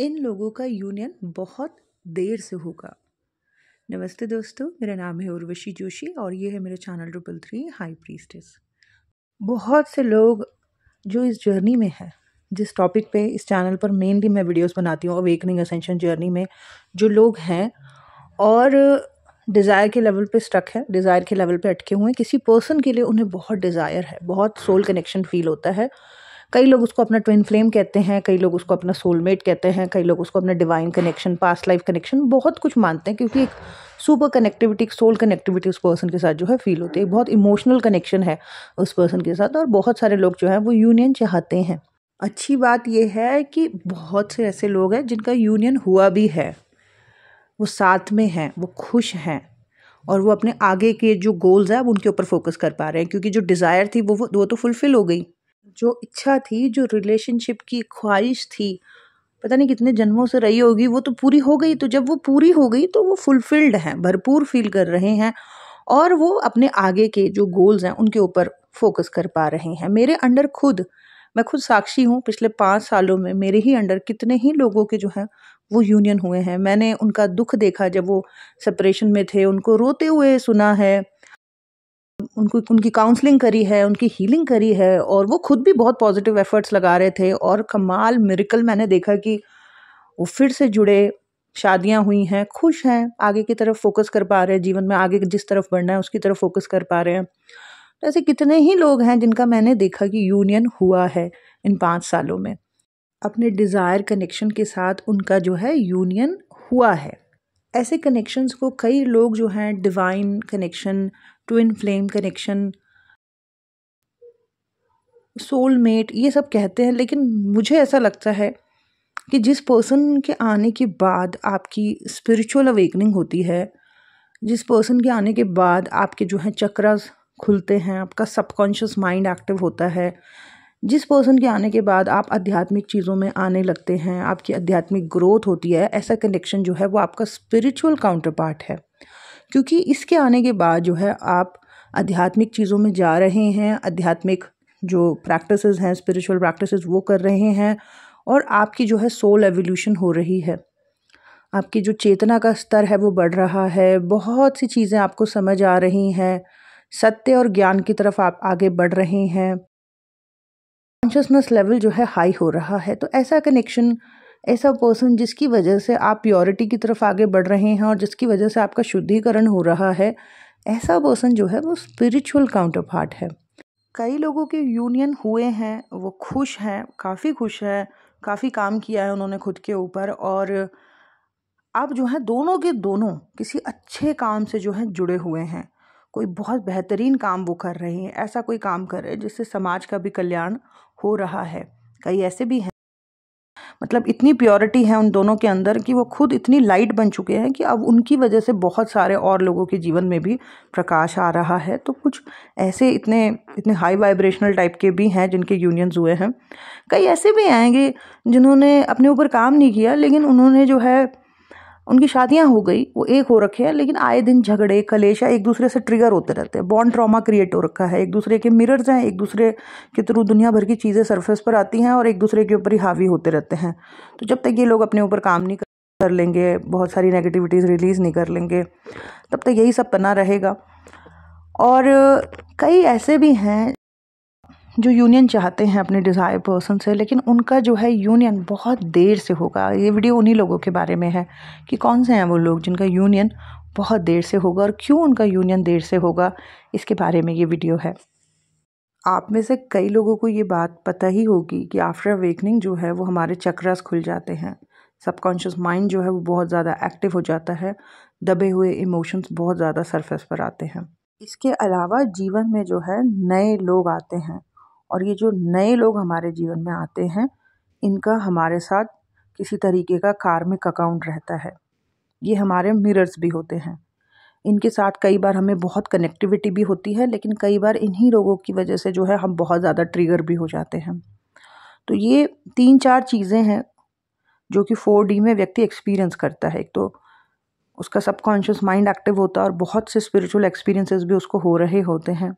इन लोगों का यूनियन बहुत देर से होगा नमस्ते दोस्तों मेरा नाम है उर्वशी जोशी और ये है मेरे channel triple three high priestess बहुत से लोग जो इस जर्नी में है जिस टॉपिक पे इस चैनल पर मेनली मैं वीडियोस बनाती हूँ अवेकनिंग असेंशन जर्नी में जो लोग हैं और डिज़ायर के लेवल पे स्टक है डिज़ायर के लेवल पे अटके हुए हैं किसी पर्सन के लिए उन्हें बहुत डिज़ायर है बहुत सोल कनेक्शन फील होता है कई लोग उसको अपना ट्विन फ्लेम कहते हैं कई लोग उसको अपना सोलमेट कहते हैं कई लोग उसको अपना divine connection past life connection बहुत कुछ मानते हैं क्योंकि एक सुपर कनेक्टिविटी एक सोल कनेक्टिविटी उस पर्सन के साथ जो है फील होती है बहुत इमोशनल कनेक्शन है उस पर्सन के साथ और बहुत सारे लोग जो है वो यूनियन चाहते हैं अच्छी बात यह है कि बहुत से ऐसे लोग हैं जिनका यूनियन हुआ भी है वो साथ में हैं वो खुश हैं और वो अपने आगे के जो गोल्स हैं वो उनके ऊपर फोकस कर पा रहे हैं क्योंकि जो डिज़ायर थी वो वो तो फुलफ़िल हो गई जो इच्छा थी जो रिलेशनशिप की ख्वाहिश थी पता नहीं कितने जन्मों से रही होगी वो तो पूरी हो गई तो जब वो पूरी हो गई तो वो फुलफिल्ड हैं भरपूर फील कर रहे हैं और वो अपने आगे के जो गोल्स हैं उनके ऊपर फोकस कर पा रहे हैं मेरे अंडर खुद मैं खुद साक्षी हूँ पिछले पाँच सालों में मेरे ही अंडर कितने ही लोगों के जो हैं वो यूनियन हुए हैं मैंने उनका दुख देखा जब वो सेपरेशन में थे उनको रोते हुए सुना है उनको उनकी काउंसलिंग करी है उनकी हीलिंग करी है और वो खुद भी बहुत पॉजिटिव एफर्ट्स लगा रहे थे और कमाल मिरिकल मैंने देखा कि वो फिर से जुड़े शादियां हुई हैं खुश हैं आगे की तरफ फोकस कर पा रहे हैं जीवन में आगे जिस तरफ बढ़ना है उसकी तरफ फोकस कर पा रहे हैं तो ऐसे कितने ही लोग हैं जिनका मैंने देखा कि यूनियन हुआ है इन पाँच सालों में अपने डिज़ायर कनेक्शन के साथ उनका जो है यूनियन हुआ है ऐसे कनेक्शंस को कई लोग जो हैं divine connection twin flame connection soulmate ये सब कहते हैं लेकिन मुझे ऐसा लगता है कि जिस पर्सन के आने के बाद आपकी स्पिरिचुअल अवेकनिंग होती है जिस पर्सन के आने के बाद आपके जो है चक्रास खुलते हैं आपका सबकॉन्शियस माइंड एक्टिव होता है जिस पर्सन के आने के बाद आप आध्यात्मिक चीज़ों में आने लगते हैं आपकी आध्यात्मिक ग्रोथ होती है ऐसा कनेक्शन जो है वो आपका स्पिरिचुअल काउंटर पार्ट है क्योंकि इसके आने के बाद जो है आप आध्यात्मिक चीज़ों में जा रहे हैं आध्यात्मिक जो प्रैक्टिस हैं स्पिरिचुअल प्रैक्टिस वो कर रहे हैं और आपकी जो है सोल एवोल्यूशन हो रही है आपकी जो चेतना का स्तर है वो बढ़ रहा है बहुत सी चीज़ें आपको समझ आ रही हैं सत्य और ज्ञान की तरफ आप आगे बढ़ रहे हैं कॉन्शसनेस लेवल जो है हाई हो रहा है तो ऐसा कनेक्शन ऐसा पर्सन जिसकी वजह से आप प्योरिटी की तरफ आगे बढ़ रहे हैं और जिसकी वजह से आपका शुद्धिकरण हो रहा है ऐसा पर्सन जो है वो स्पिरिचुअल काउंटर पार्ट है कई लोगों के यूनियन हुए हैं वो खुश हैं काफ़ी खुश हैं काफ़ी काम किया है उन्होंने खुद के ऊपर और आप जो हैं दोनों के दोनों किसी अच्छे काम से जो है जुड़े हुए हैं कोई बहुत बेहतरीन काम वो कर रहे हैं ऐसा कोई काम कर रहे हैं जिससे समाज का भी कल्याण हो रहा है कई ऐसे भी हैं मतलब इतनी प्योरिटी है उन दोनों के अंदर कि वो खुद इतनी लाइट बन चुके हैं कि अब उनकी वजह से बहुत सारे और लोगों के जीवन में भी प्रकाश आ रहा है तो कुछ ऐसे इतने इतने हाई वाइब्रेशनल टाइप के भी हैं जिनके यूनियंस हुए हैं कई ऐसे भी आएंगे जिन्होंने अपने ऊपर काम नहीं किया लेकिन उन्होंने जो है उनकी शादियां हो गई वो एक हो रखे हैं लेकिन आए दिन झगड़े कलेश एक दूसरे से ट्रिगर होते रहते हैं बॉन्ड ट्रॉमा क्रिएट हो रखा है एक दूसरे के मिरर्स हैं एक दूसरे के थ्रू दुनिया भर की चीज़ें सरफेस पर आती हैं और एक दूसरे के ऊपर ही हावी होते रहते हैं तो जब तक ये लोग अपने ऊपर काम नहीं कर लेंगे बहुत सारी नेगेटिविटीज़ रिलीज़ नहीं कर लेंगे तब तक यही सब बना रहेगा और कई ऐसे भी हैं जो यूनियन चाहते हैं अपने डिज़ायर पर्सन से लेकिन उनका जो है यूनियन बहुत देर से होगा ये वीडियो उन्हीं लोगों के बारे में है कि कौन से हैं वो लोग जिनका यूनियन बहुत देर से होगा और क्यों उनका यूनियन देर से होगा इसके बारे में ये वीडियो है आप में से कई लोगों को ये बात पता ही होगी कि आफ्टर अवेकनिंग जो है वो हमारे चक्रास खुल जाते हैं सबकॉन्शियस माइंड जो है वो बहुत ज़्यादा एक्टिव हो जाता है दबे हुए इमोशंस बहुत ज़्यादा सरफेस पर आते हैं इसके अलावा जीवन में जो है नए लोग आते हैं और ये जो नए लोग हमारे जीवन में आते हैं इनका हमारे साथ किसी तरीके का कार्मिक अकाउंट रहता है ये हमारे मिरर्स भी होते हैं इनके साथ कई बार हमें बहुत कनेक्टिविटी भी होती है लेकिन कई बार इन्हीं लोगों की वजह से जो है हम बहुत ज़्यादा ट्रिगर भी हो जाते हैं तो ये तीन चार चीज़ें हैं जो कि फोर डी में व्यक्ति एक्सपीरियंस करता है एक तो उसका सबकॉन्शियस माइंड एक्टिव होता है और बहुत से स्पिरिचुअल एक्सपीरियंसेस भी उसको हो रहे होते हैं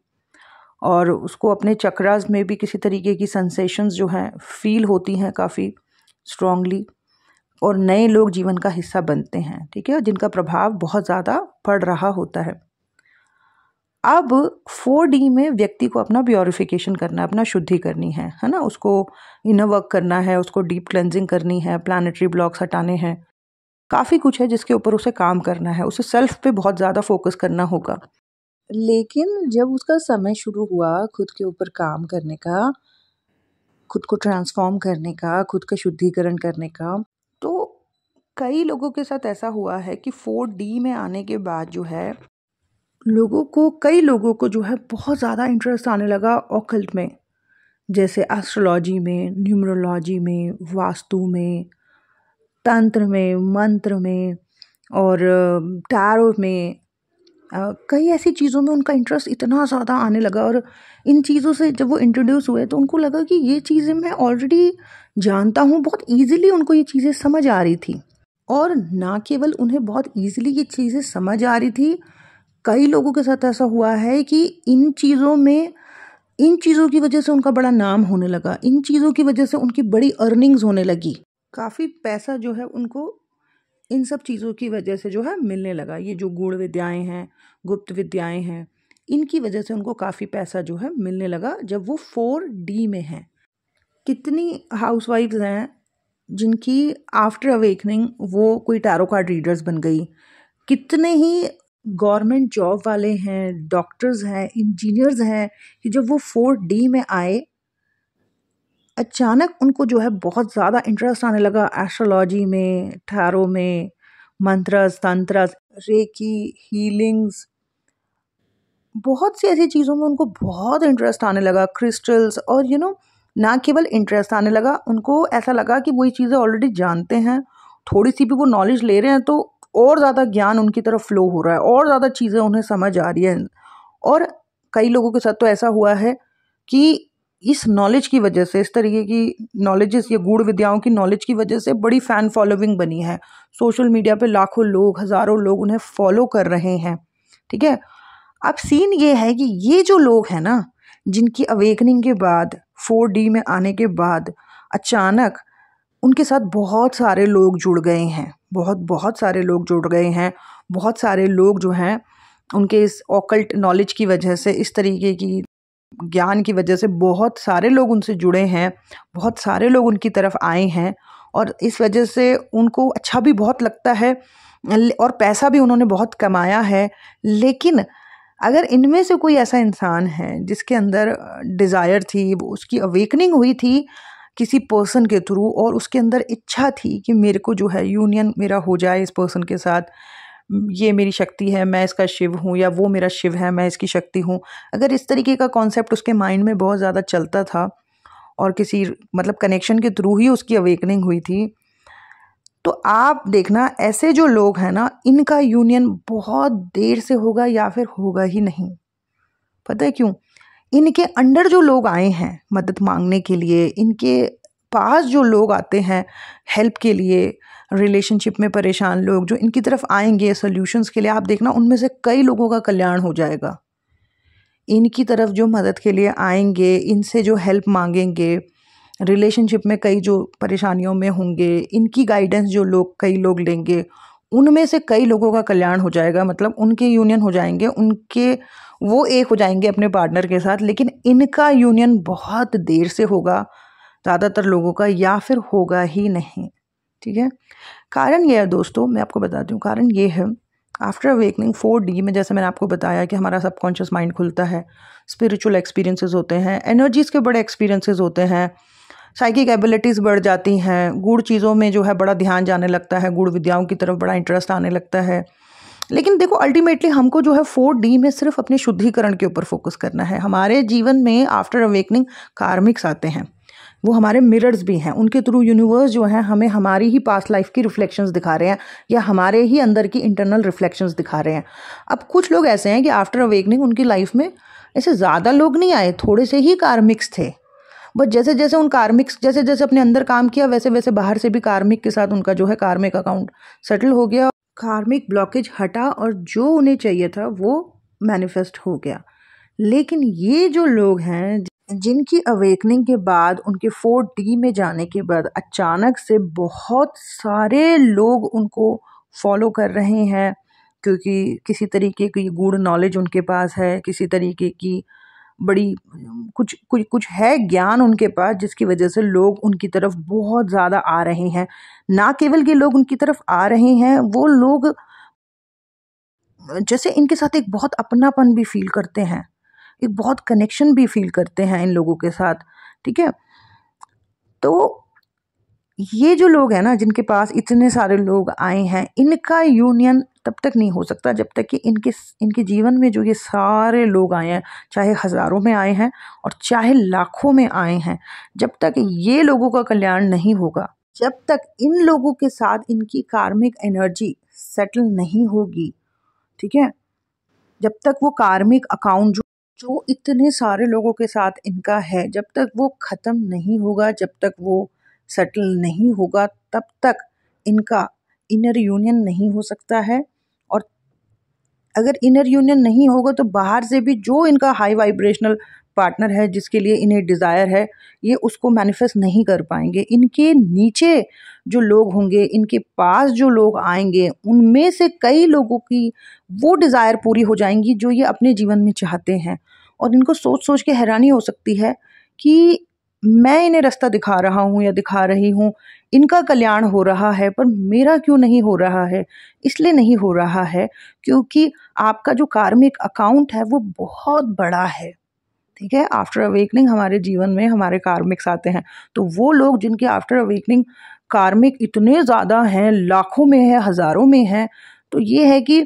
और उसको अपने चक्रास में भी किसी तरीके की सेंसेशंस जो हैं फील होती हैं काफ़ी स्ट्रांगली और नए लोग जीवन का हिस्सा बनते हैं ठीक है जिनका प्रभाव बहुत ज़्यादा पड़ रहा होता है अब फोर डी में व्यक्ति को अपना प्योरिफिकेशन करना है अपना शुद्धि करनी है है ना उसको इनर वर्क करना है उसको डीप क्लेंजिंग करनी है प्लानिटरी ब्लॉक्स हटाने हैं काफ़ी कुछ है जिसके ऊपर उसे काम करना है उसे सेल्फ पे बहुत ज़्यादा फोकस करना होगा लेकिन जब उसका समय शुरू हुआ खुद के ऊपर काम करने का खुद को ट्रांसफॉर्म करने का खुद का शुद्धिकरण करने का तो कई लोगों के साथ ऐसा हुआ है कि फोर डी में आने के बाद जो है लोगों को कई लोगों को जो है बहुत ज़्यादा इंटरेस्ट आने लगा ओकल्ट में जैसे एस्ट्रोलॉजी में न्यूमरोलॉजी में वास्तु में तंत्र में मंत्र में और टैरो में कई ऐसी चीज़ों में उनका इंटरेस्ट इतना ज़्यादा आने लगा और इन चीज़ों से जब वो इंट्रोड्यूस हुए तो उनको लगा कि ये चीज़ें मैं ऑलरेडी जानता हूँ बहुत ईजिली उनको ये चीज़ें समझ आ रही थी और ना केवल उन्हें बहुत ईजिली ये चीज़ें समझ आ रही थी कई लोगों के साथ ऐसा हुआ है कि इन चीज़ों में इन चीज़ों की वजह से उनका बड़ा नाम होने लगा इन चीज़ों की वजह से उनकी बड़ी अर्निंग्स होने लगी काफ़ी पैसा जो है उनको इन सब चीज़ों की वजह से जो है मिलने लगा ये जो गूढ़ विद्याएं हैं गुप्त विद्याएं हैं इनकी वजह से उनको काफ़ी पैसा जो है मिलने लगा जब वो फोर डी में हैं कितनी हाउस हैं जिनकी आफ्टर अवेकनिंग वो कोई टैरो कार्ड रीडर्स बन गई कितने ही गवर्नमेंट जॉब वाले हैं डॉक्टर्स हैं इंजीनियर्स हैं कि जब वो फोर डी में आए अचानक उनको जो है बहुत ज़्यादा इंटरेस्ट आने लगा एस्ट्रोलॉजी में ठहरों में मंत्रस तंत्रस रेकी हीलिंग्स बहुत सी ऐसी चीज़ों में उनको बहुत इंटरेस्ट आने लगा क्रिस्टल्स और यू नो ना केवल इंटरेस्ट आने लगा उनको ऐसा लगा कि वो ये चीज़ें ऑलरेडी जानते हैं थोड़ी सी भी वो नॉलेज ले रहे हैं तो और ज़्यादा ज्ञान उनकी तरफ फ्लो हो रहा है और ज़्यादा चीज़ें उन्हें समझ आ रही हैं और कई लोगों के साथ तो ऐसा हुआ है कि इस नॉलेज की वजह से इस तरीके की नॉलेजेस या गूढ़ विद्याओं की नॉलेज की वजह से बड़ी फ़ैन फॉलोइंग बनी है सोशल मीडिया पे लाखों लोग हज़ारों लोग उन्हें फॉलो कर रहे हैं ठीक है अब सीन ये है कि ये जो लोग हैं ना जिनकी अवेकनिंग के बाद फोर डी में आने के बाद अचानक उनके साथ बहुत सारे लोग जुड़ गए हैं बहुत बहुत सारे लोग जुड़ गए हैं बहुत सारे लोग जो हैं उनके इस ऑकल्ट नॉलेज की वजह से इस तरीके की ज्ञान की वजह से बहुत सारे लोग उनसे जुड़े हैं बहुत सारे लोग उनकी तरफ आए हैं और इस वजह से उनको अच्छा भी बहुत लगता है और पैसा भी उन्होंने बहुत कमाया है लेकिन अगर इनमें से कोई ऐसा इंसान है जिसके अंदर डिज़ायर थी उसकी अवेकनिंग हुई थी किसी पर्सन के थ्रू और उसके अंदर इच्छा थी कि मेरे को जो है यूनियन मेरा हो जाए इस पर्सन के साथ ये मेरी शक्ति है मैं इसका शिव हूँ या वो मेरा शिव है मैं इसकी शक्ति हूँ अगर इस तरीके का कॉन्सेप्ट उसके माइंड में बहुत ज़्यादा चलता था और किसी मतलब कनेक्शन के थ्रू ही उसकी अवेकनिंग हुई थी तो आप देखना ऐसे जो लोग हैं ना इनका यूनियन बहुत देर से होगा या फिर होगा ही नहीं पता है क्यों इनके अंडर जो लोग आए हैं मदद मांगने के लिए इनके पास जो लोग आते हैं हेल्प के लिए रिलेशनशिप में परेशान लोग जो इनकी तरफ आएंगे सोल्यूशंस के लिए आप देखना उनमें से कई लोगों का कल्याण हो जाएगा इनकी तरफ जो मदद के लिए आएंगे इनसे जो हेल्प मांगेंगे रिलेशनशिप में कई जो परेशानियों में होंगे इनकी गाइडेंस जो लोग कई लोग लेंगे उनमें से कई लोगों का कल्याण हो जाएगा मतलब उनके यूनियन हो जाएंगे उनके वो एक हो जाएंगे अपने पार्टनर के साथ लेकिन इनका यूनियन बहुत देर से होगा ज़्यादातर लोगों का या फिर होगा ही नहीं ठीक है कारण ये है दोस्तों मैं आपको बता दूँ कारण ये है आफ्टर अवेकनिंग फोर डी में जैसे मैंने आपको बताया कि हमारा सबकॉन्शियस माइंड खुलता है स्पिरिचुअल एक्सपीरियंसेस होते हैं एनर्जीज़ के बड़े एक्सपीरियंसेस होते हैं साइकिक एबिलिटीज़ बढ़ जाती हैं गुड़ चीज़ों में जो है बड़ा ध्यान जाने लगता है गुड़ विद्याओं की तरफ बड़ा इंटरेस्ट आने लगता है लेकिन देखो अल्टीमेटली हमको जो है फोर डी में सिर्फ अपने शुद्धिकरण के ऊपर फोकस करना है हमारे जीवन में आफ्टर अवेकनिंग कार्मिक्स आते हैं वो हमारे मिरर्स भी हैं उनके थ्रू यूनिवर्स जो है हमें हमारी ही पास्ट लाइफ की रिफ्लेक्शंस दिखा रहे हैं या हमारे ही अंदर की इंटरनल रिफ्लेक्शंस दिखा रहे हैं अब कुछ लोग ऐसे हैं कि आफ्टर अवेकनिंग उनकी लाइफ में ऐसे ज़्यादा लोग नहीं आए थोड़े से ही कार्मिक्स थे बट जैसे जैसे उन कार्मिक्स जैसे जैसे अपने अंदर काम किया वैसे वैसे बाहर से भी कार्मिक के साथ उनका जो है कार्मिक अकाउंट सेटल हो गया कार्मिक ब्लॉकेज हटा और जो उन्हें चाहिए था वो मैनिफेस्ट हो गया लेकिन ये जो लोग हैं जिनकी अवेकनिंग के बाद उनके फोर डी में जाने के बाद अचानक से बहुत सारे लोग उनको फॉलो कर रहे हैं क्योंकि किसी तरीके की गूढ़ नॉलेज उनके पास है किसी तरीके की बड़ी कुछ कुछ कुछ है ज्ञान उनके पास जिसकी वजह से लोग उनकी तरफ बहुत ज़्यादा आ रहे हैं ना केवल के लोग उनकी तरफ आ रहे हैं वो लोग जैसे इनके साथ एक बहुत अपनापन भी फील करते हैं एक बहुत कनेक्शन भी फील करते हैं इन लोगों के साथ ठीक है तो ये जो लोग हैं ना जिनके पास इतने सारे लोग आए हैं इनका यूनियन तब तक नहीं हो सकता जब तक कि इनके इनके जीवन में जो ये सारे लोग आए हैं चाहे हज़ारों में आए हैं और चाहे लाखों में आए हैं जब तक ये लोगों का कल्याण नहीं होगा जब तक इन लोगों के साथ इनकी कार्मिक एनर्जी सेटल नहीं होगी ठीक है जब तक वो कार्मिक अकाउंट जो जो इतने सारे लोगों के साथ इनका है जब तक वो ख़त्म नहीं होगा जब तक वो सेटल नहीं होगा तब तक इनका इनर यूनियन नहीं हो सकता है और अगर इनर यूनियन नहीं होगा तो बाहर से भी जो इनका हाई वाइब्रेशनल पार्टनर है जिसके लिए इन्हें डिज़ायर है ये उसको मैनिफेस्ट नहीं कर पाएंगे इनके नीचे जो लोग होंगे इनके पास जो लोग आएंगे उनमें से कई लोगों की वो डिज़ायर पूरी हो जाएंगी जो ये अपने जीवन में चाहते हैं और इनको सोच सोच के हैरानी हो सकती है कि मैं इन्हें रास्ता दिखा रहा हूँ या दिखा रही हूँ इनका कल्याण हो रहा है पर मेरा क्यों नहीं हो रहा है इसलिए नहीं हो रहा है क्योंकि आपका जो कार्मिक अकाउंट है वो बहुत बड़ा है ठीक है आफ्टर अवेकनिंग हमारे जीवन में हमारे कार्मिक्स आते हैं तो वो लोग जिनके आफ्टर अवेकनिंग कार्मिक इतने ज़्यादा हैं लाखों में है हज़ारों में है तो ये है कि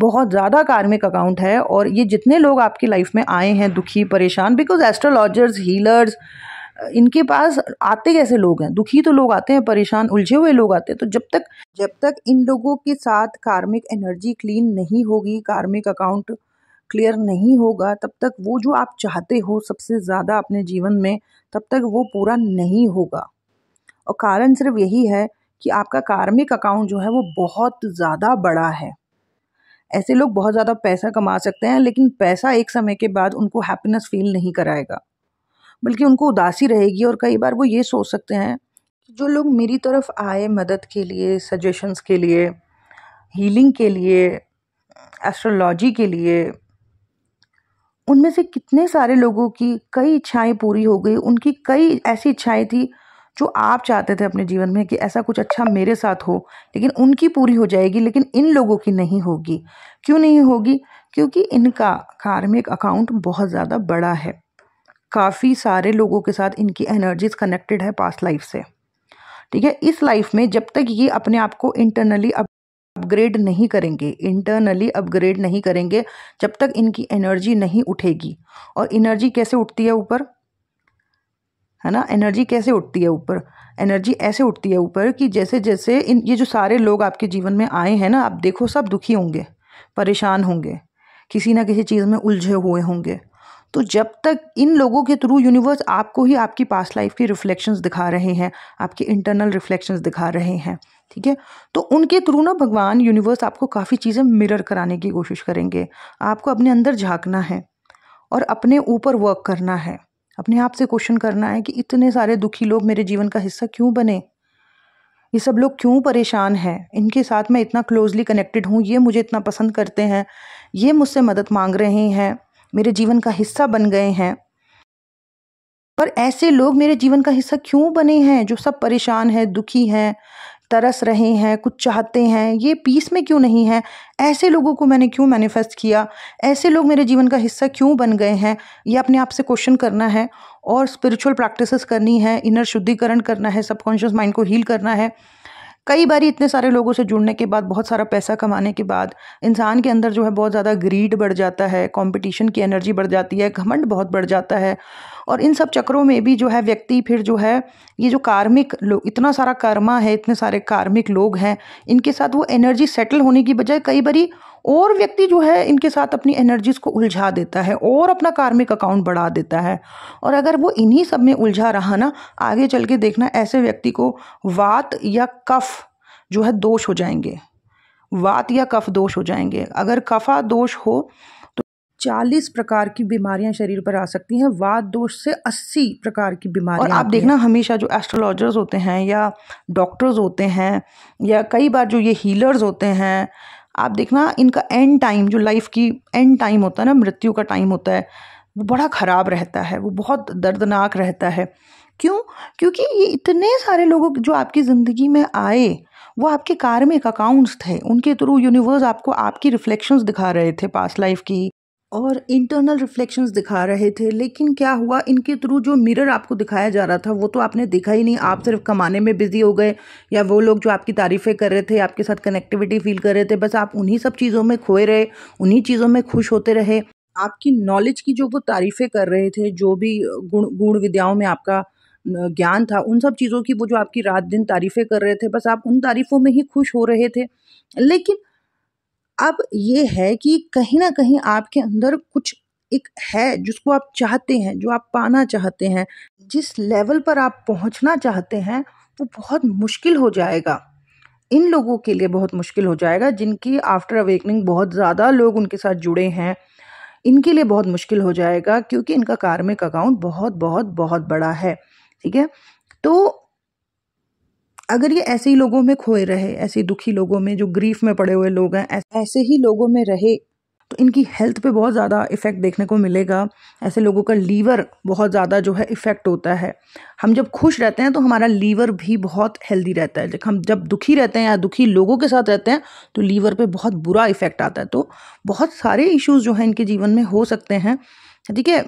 बहुत ज़्यादा कार्मिक अकाउंट है और ये जितने लोग आपकी लाइफ में आए हैं दुखी परेशान बिकॉज एस्ट्रोलॉजर्स हीलर्स इनके पास आते कैसे लोग हैं दुखी तो लोग आते हैं परेशान उलझे हुए लोग आते हैं तो जब तक जब तक इन लोगों के साथ कार्मिक एनर्जी क्लीन नहीं होगी कार्मिक अकाउंट क्लियर नहीं होगा तब तक वो जो आप चाहते हो सबसे ज़्यादा अपने जीवन में तब तक वो पूरा नहीं होगा और कारण सिर्फ यही है कि आपका कार्मिक अकाउंट जो है वो बहुत ज़्यादा बड़ा है ऐसे लोग बहुत ज़्यादा पैसा कमा सकते हैं लेकिन पैसा एक समय के बाद उनको हैप्पीनेस फील नहीं कराएगा बल्कि उनको उदासी रहेगी और कई बार वो ये सोच सकते हैं कि जो लोग मेरी तरफ आए मदद के लिए सजेशंस के लिए हीलिंग के लिए एस्ट्रोलॉजी के लिए उनमें से कितने सारे लोगों की कई इच्छाएं पूरी हो गई उनकी कई ऐसी इच्छाएं थी जो आप चाहते थे अपने जीवन में कि ऐसा कुछ अच्छा मेरे साथ हो लेकिन उनकी पूरी हो जाएगी लेकिन इन लोगों की नहीं होगी क्यों नहीं होगी क्योंकि इनका कार्मिक अकाउंट बहुत ज़्यादा बड़ा है काफ़ी सारे लोगों के साथ इनकी एनर्जीज कनेक्टेड है पास्ट लाइफ से ठीक है इस लाइफ में जब तक ये अपने आप को इंटरनली अप अपग्रेड नहीं करेंगे इंटरनली अपग्रेड नहीं करेंगे जब तक इनकी एनर्जी नहीं उठेगी और एनर्जी कैसे उठती है ऊपर है ना एनर्जी कैसे उठती है ऊपर एनर्जी ऐसे उठती है ऊपर कि जैसे जैसे इन ये जो सारे लोग आपके जीवन में आए हैं ना आप देखो सब दुखी होंगे परेशान होंगे किसी ना किसी चीज़ में उलझे हुए होंगे तो जब तक इन लोगों के थ्रू यूनिवर्स आपको ही आपकी पास्ट लाइफ की रिफ्लेक्शंस दिखा रहे हैं आपके इंटरनल रिफ्लेक्शंस दिखा रहे हैं ठीक है तो उनके थ्रू ना भगवान यूनिवर्स आपको काफ़ी चीज़ें मिरर कराने की कोशिश करेंगे आपको अपने अंदर झांकना है और अपने ऊपर वर्क करना है अपने आप से क्वेश्चन करना है कि इतने सारे दुखी लोग मेरे जीवन का हिस्सा क्यों बने ये सब लोग क्यों परेशान हैं इनके साथ मैं इतना क्लोजली कनेक्टेड हूँ ये मुझे इतना पसंद करते हैं ये मुझसे मदद मांग रहे हैं मेरे जीवन का हिस्सा बन गए हैं पर ऐसे लोग मेरे जीवन का हिस्सा क्यों बने हैं जो सब परेशान हैं दुखी हैं तरस रहे हैं कुछ चाहते हैं ये पीस में क्यों नहीं है ऐसे लोगों को मैंने क्यों मैनिफेस्ट किया ऐसे लोग मेरे जीवन का हिस्सा क्यों बन गए हैं ये अपने आप से क्वेश्चन करना है और स्पिरिचुअल प्रैक्टिसेस करनी है इनर शुद्धिकरण करना है सबकॉन्शियस माइंड को हील करना है कई बार इतने सारे लोगों से जुड़ने के बाद बहुत सारा पैसा कमाने के बाद इंसान के अंदर जो है बहुत ज़्यादा ग्रीड बढ़ जाता है कंपटीशन की एनर्जी बढ़ जाती है घमंड बहुत बढ़ जाता है और इन सब चक्रों में भी जो है व्यक्ति फिर जो है ये जो कार्मिक लोग इतना सारा कर्मा है इतने सारे कार्मिक लोग हैं इनके साथ वो एनर्जी सेटल होने की बजाय कई बारी और व्यक्ति जो है इनके साथ अपनी एनर्जीज को उलझा देता है और अपना कार्मिक अकाउंट बढ़ा देता है और अगर वो इन्हीं सब में उलझा रहा ना आगे चल के देखना ऐसे व्यक्ति को वात या कफ जो है दोष हो जाएंगे वात या कफ दोष हो जाएंगे अगर कफा दोष हो तो चालीस प्रकार की बीमारियां शरीर पर आ सकती हैं वात दोष से अस्सी प्रकार की बीमारियां और आप देखना हमेशा जो एस्ट्रोलॉजर्स होते हैं या डॉक्टर्स होते हैं या कई बार जो ये हीलर्स होते हैं आप देखना इनका एंड टाइम जो लाइफ की एंड टाइम होता है ना मृत्यु का टाइम होता है वो बड़ा ख़राब रहता है वो बहुत दर्दनाक रहता है क्यों क्योंकि ये इतने सारे लोग जो आपकी ज़िंदगी में आए वो आपके कार्मिक अकाउंट्स थे उनके थ्रू यूनिवर्स आपको आपकी रिफ्लेक्शंस दिखा रहे थे पास्ट लाइफ की और इंटरनल रिफ्लेक्शंस दिखा रहे थे लेकिन क्या हुआ इनके थ्रू जो मिरर आपको दिखाया जा रहा था वो तो आपने देखा ही नहीं आप सिर्फ कमाने में बिजी हो गए या वो लोग जो आपकी तारीफ़ें कर रहे थे आपके साथ कनेक्टिविटी फील कर रहे थे बस आप उन्हीं सब चीज़ों में खोए रहे उन्हीं चीज़ों में खुश होते रहे आपकी नॉलेज की जो वो तारीफ़ें कर रहे थे जो भी गुण गुण विद्याओं में आपका ज्ञान था उन सब चीज़ों की वो जो आपकी रात दिन तारीफ़ें कर रहे थे बस आप उन तारीफ़ों में ही खुश हो रहे थे लेकिन अब ये है कि कहीं ना कहीं आपके अंदर कुछ एक है जिसको आप चाहते हैं जो आप पाना चाहते हैं जिस लेवल पर आप पहुंचना चाहते हैं वो बहुत मुश्किल हो जाएगा इन लोगों के लिए बहुत मुश्किल हो जाएगा जिनकी आफ्टर अवेकनिंग बहुत ज़्यादा लोग उनके साथ जुड़े हैं इनके लिए बहुत मुश्किल हो जाएगा क्योंकि इनका कार्मिक अकाउंट बहुत बहुत बहुत बड़ा है ठीक है तो अगर ये ऐसे ही लोगों में खोए रहे ऐसे दुखी लोगों में जो ग्रीफ में पड़े हुए लोग हैं ऐसे ही लोगों में रहे तो इनकी हेल्थ पे बहुत ज़्यादा इफ़ेक्ट देखने को मिलेगा ऐसे लोगों का लीवर बहुत ज़्यादा जो है इफ़ेक्ट होता है हम जब खुश रहते हैं तो हमारा लीवर भी बहुत हेल्दी रहता है जब हम जब दुखी रहते हैं या दुखी लोगों के साथ रहते हैं तो लीवर पे बहुत बुरा इफ़ेक्ट आता है तो बहुत सारे इश्यूज़ जो हैं इनके जीवन में हो सकते हैं ठीक है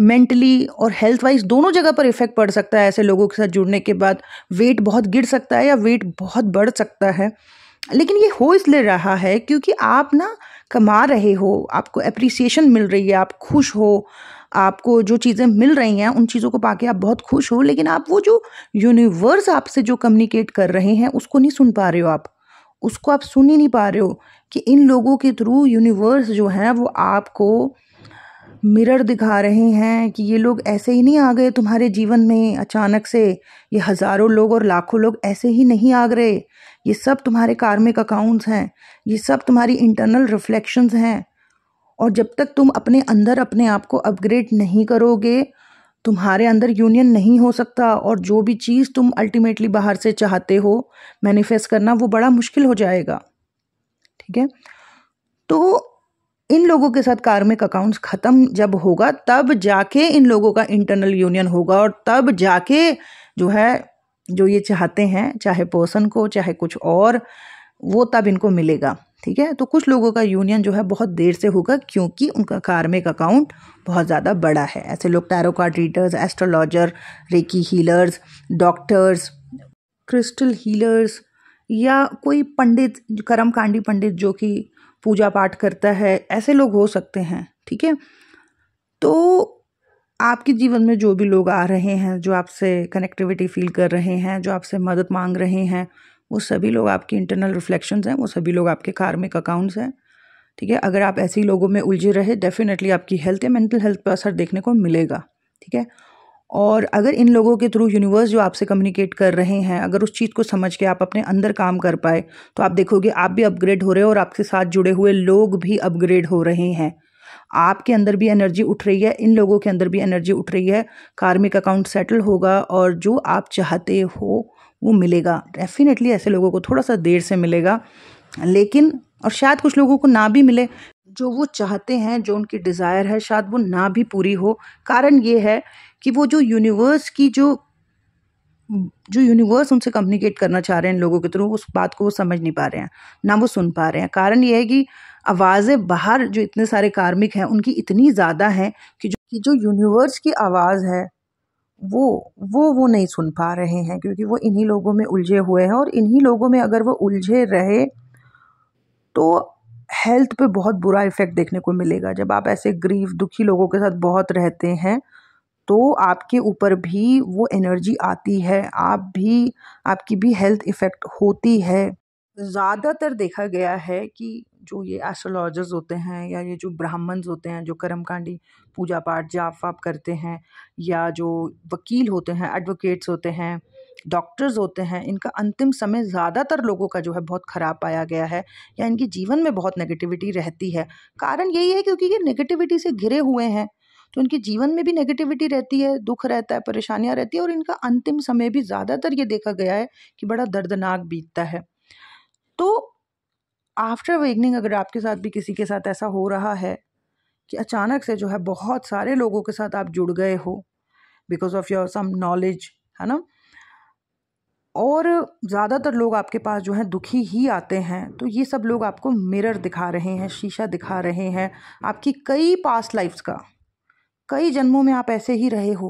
मेंटली और हेल्थ वाइज दोनों जगह पर इफेक्ट पड़ सकता है ऐसे लोगों के साथ जुड़ने के बाद वेट बहुत गिर सकता है या वेट बहुत बढ़ सकता है लेकिन ये हो इसलिए रहा है क्योंकि आप ना कमा रहे हो आपको अप्रिसिएशन मिल रही है आप खुश हो आपको जो चीज़ें मिल रही हैं उन चीज़ों को पाके आप बहुत खुश हो लेकिन आप वो जो यूनिवर्स आपसे जो कम्युनिकेट कर रहे हैं उसको नहीं सुन पा रहे हो आप उसको आप सुन ही नहीं पा रहे हो कि इन लोगों के थ्रू यूनिवर्स जो हैं वो आपको मिरर दिखा रहे हैं कि ये लोग ऐसे ही नहीं आ गए तुम्हारे जीवन में अचानक से ये हज़ारों लोग और लाखों लोग ऐसे ही नहीं आ गए ये सब तुम्हारे कार्मिक अकाउंट्स हैं ये सब तुम्हारी इंटरनल रिफ्लेक्शंस हैं और जब तक तुम अपने अंदर अपने आप को अपग्रेड नहीं करोगे तुम्हारे अंदर यूनियन नहीं हो सकता और जो भी चीज़ तुम अल्टीमेटली बाहर से चाहते हो मैनिफेस्ट करना वो बड़ा मुश्किल हो जाएगा ठीक है तो इन लोगों के साथ कार्मिक अकाउंट्स ख़त्म जब होगा तब जाके इन लोगों का इंटरनल यूनियन होगा और तब जाके जो है जो ये चाहते हैं चाहे पर्सन को चाहे कुछ और वो तब इनको मिलेगा ठीक है तो कुछ लोगों का यूनियन जो है बहुत देर से होगा क्योंकि उनका कार्मिक अकाउंट बहुत ज़्यादा बड़ा है ऐसे लोग tarot card readers astrologer reiki healers doctors crystal healers या कोई पंडित कर्मकांडी पंडित जो कि पूजा पाठ करता है ऐसे लोग हो सकते हैं ठीक है तो आपके जीवन में जो भी लोग आ रहे हैं जो आपसे कनेक्टिविटी फील कर रहे हैं जो आपसे मदद मांग रहे हैं वो सभी लोग आपके इंटरनल रिफ्लेक्शंस हैं वो सभी लोग आपके कार्मिक अकाउंट्स हैं ठीक है अगर आप ऐसे ही लोगों में उलझे रहे डेफिनेटली आपकी हेल्थ या मेंटल हेल्थ पर असर देखने को मिलेगा ठीक है और अगर इन लोगों के थ्रू यूनिवर्स जो आपसे कम्युनिकेट कर रहे हैं अगर उस चीज़ को समझ के आप अपने अंदर काम कर पाए तो आप देखोगे आप भी अपग्रेड हो रहे हो और आपके साथ जुड़े हुए लोग भी अपग्रेड हो रहे हैं आपके अंदर भी एनर्जी उठ रही है इन लोगों के अंदर भी एनर्जी उठ रही है कार्मिक अकाउंट सेटल होगा और जो आप चाहते हो वो मिलेगा डेफिनेटली ऐसे लोगों को थोड़ा सा देर से मिलेगा लेकिन और शायद कुछ लोगों को ना भी मिले जो वो चाहते हैं जो उनकी डिज़ायर है शायद वो ना भी पूरी हो कारण ये है कि वो जो यूनिवर्स की जो जो यूनिवर्स उनसे कम्युनिकेट करना चाह रहे हैं लोगों के थ्रू उस बात को वो समझ नहीं पा रहे हैं ना वो सुन पा रहे हैं कारण ये है कि आवाज़ें बाहर जो इतने सारे कार्मिक हैं उनकी इतनी ज़्यादा हैं कि जो कि जो यूनिवर्स की आवाज़ है वो वो वो नहीं सुन पा रहे हैं क्योंकि वो इन्हीं लोगों में उलझे हुए हैं और इन्हीं लोगों में अगर वो उलझे रहे तो हेल्थ पे बहुत बुरा इफेक्ट देखने को मिलेगा जब आप ऐसे ग्रीफ दुखी लोगों के साथ बहुत रहते हैं तो आपके ऊपर भी वो एनर्जी आती है आप भी आपकी भी हेल्थ इफ़ेक्ट होती है ज़्यादातर देखा गया है कि जो ये एस्ट्रोलॉजर्स होते हैं या ये जो ब्राह्मण्स होते हैं जो कर्मकांडी पूजा पाठ जाप वाप करते हैं या जो वकील होते हैं एडवोकेट्स होते हैं डॉक्टर्स होते हैं इनका अंतिम समय ज़्यादातर लोगों का जो है बहुत ख़राब पाया गया है या इनके जीवन में बहुत नेगेटिविटी रहती है कारण यही है क्योंकि ये नेगेटिविटी से घिरे हुए हैं तो उनके जीवन में भी नेगेटिविटी रहती है दुख रहता है परेशानियाँ रहती है और इनका अंतिम समय भी ज़्यादातर ये देखा गया है कि बड़ा दर्दनाक बीतता है तो आफ्टर वेगनिंग अगर आपके साथ भी किसी के साथ ऐसा हो रहा है कि अचानक से जो है बहुत सारे लोगों के साथ आप जुड़ गए हो because of your some knowledge है ना और ज़्यादातर लोग आपके पास जो है दुखी ही आते हैं तो ये सब लोग आपको मिरर दिखा रहे हैं शीशा दिखा रहे हैं आपकी कई पास्ट लाइफ्स का कई जन्मों में आप ऐसे ही रहे हो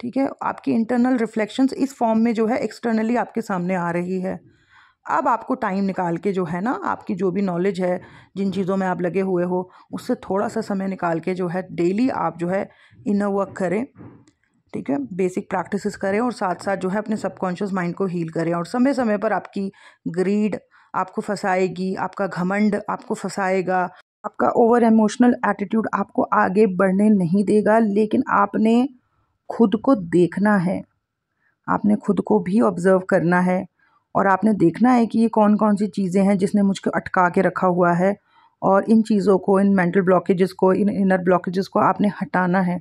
ठीक है आपकी इंटरनल रिफ्लेक्शंस इस फॉर्म में जो है एक्सटर्नली आपके सामने आ रही है अब आपको टाइम निकाल के जो है ना आपकी जो भी नॉलेज है जिन चीज़ों में आप लगे हुए हो उससे थोड़ा सा समय निकाल के जो है डेली आप जो है इनर वर्क करें ठीक है बेसिक प्रैक्टिसेस करें और साथ साथ जो है अपने सबकॉन्शियस माइंड को हील करें और समय समय पर आपकी ग्रीड आपको फंसाएगी आपका घमंड आपको फंसाएगा आपका ओवर इमोशनल एटीट्यूड आपको आगे बढ़ने नहीं देगा लेकिन आपने खुद को देखना है आपने खुद को भी ऑब्ज़र्व करना है और आपने देखना है कि ये कौन कौन सी चीज़ें हैं जिसने मुझको अटका के रखा हुआ है और इन चीज़ों को इन मेंटल ब्लॉकेजेस को इन इनर ब्लॉकेजेस को आपने हटाना है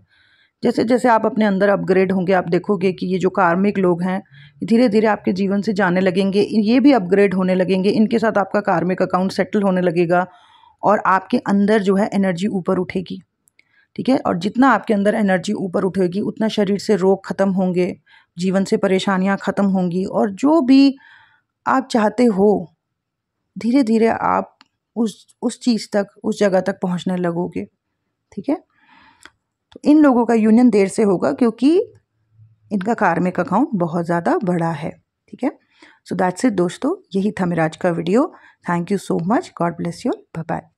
जैसे जैसे आप अपने अंदर अपग्रेड होंगे आप देखोगे कि ये जो कार्मिक लोग हैं धीरे धीरे आपके जीवन से जाने लगेंगे ये भी अपग्रेड होने लगेंगे इनके साथ आपका कार्मिक अकाउंट सेटल होने लगेगा और आपके अंदर जो है एनर्जी ऊपर उठेगी ठीक है और जितना आपके अंदर एनर्जी ऊपर उठेगी उतना शरीर से रोग ख़त्म होंगे जीवन से परेशानियाँ ख़त्म होंगी और जो भी आप चाहते हो धीरे धीरे आप उस उस चीज़ तक उस जगह तक पहुँचने लगोगे ठीक है तो इन लोगों का यूनियन देर से होगा क्योंकि इनका कार्मिक अकाउंट बहुत ज़्यादा बड़ा है ठीक है सो दैट्स इट दोस्तों यही था मेरा आज का video thank you so much God bless you bye bye